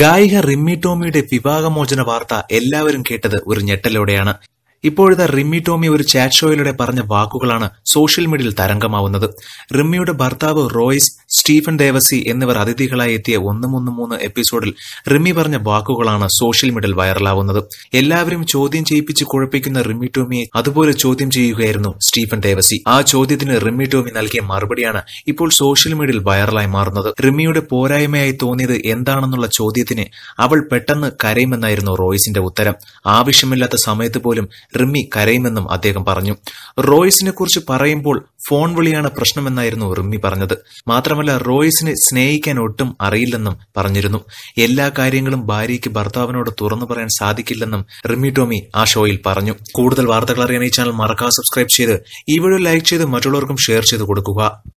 ഗായിക റിമ്മി ടോമിയുടെ വിവാഹമോചന വാർത്ത എല്ലാവരും കേട്ടത് ഒരു ഞെട്ടലോടെയാണ് ഇപ്പോഴത്തെ റിമ്മി ടോമി ഒരു ചാറ്റ് ഷോയിലൂടെ പറഞ്ഞ വാക്കുകളാണ് സോഷ്യൽ മീഡിയയിൽ തരംഗമാവുന്നത് റിമ്മിയുടെ ഭർത്താവ് റോയ്സ് സ്റ്റീഫൻ ദേവസി എന്നിവർ അതിഥികളായി എത്തിയ ഒന്ന് മൂന്ന് മൂന്ന് എപ്പിസോഡിൽ റിമ്മി പറഞ്ഞ വാക്കുകളാണ് സോഷ്യൽ മീഡിയയിൽ വൈറലാവുന്നത് എല്ലാവരും ചോദ്യം ചെയ്യിപ്പിച്ച് കുഴപ്പിക്കുന്ന റിമ്മി ടോമിയെ അതുപോലെ ചോദ്യം ചെയ്യുകയായിരുന്നു സ്റ്റീഫൻ ദേവസി ആ ചോദ്യത്തിന് റിമ്മി ടോമി നൽകിയ മറുപടിയാണ് ഇപ്പോൾ സോഷ്യൽ മീഡിയയിൽ വൈറലായി മാറുന്നത് റിമ്മിയുടെ പോരായ്മയായി തോന്നിയത് എന്താണെന്നുള്ള ചോദ്യത്തിന് അവൾ പെട്ടെന്ന് കരയുമെന്നായിരുന്നു റോയ്സിന്റെ ഉത്തരം ആവശ്യമില്ലാത്ത സമയത്ത് പോലും റിമ്മി കരയുമെന്നും അദ്ദേഹം പറഞ്ഞു റോയ്സിനെ കുറിച്ച് പറയുമ്പോൾ ഫോൺ വിളിയാണ് പ്രശ്നമെന്നായിരുന്നു റിമ്മി പറഞ്ഞത് മാത്രമല്ല റോയ്സിനെ സ്നേഹിക്കാൻ ഒട്ടും അറിയില്ലെന്നും പറഞ്ഞിരുന്നു എല്ലാ കാര്യങ്ങളും ഭാര്യയ്ക്ക് ഭർത്താവിനോട് തുറന്നു പറയാൻ സാധിക്കില്ലെന്നും റിമ്മി ടോമി ആ ഷോയിൽ പറഞ്ഞു കൂടുതൽ വാർത്തകൾ അറിയാൻ ഈ ചാനൽ മറക്കാതെ സബ്സ്ക്രൈബ് ചെയ്ത് ഈ വീഡിയോ ലൈക്ക് ചെയ്ത് മറ്റുള്ളവർക്കും ഷെയർ ചെയ്ത് കൊടുക്കുക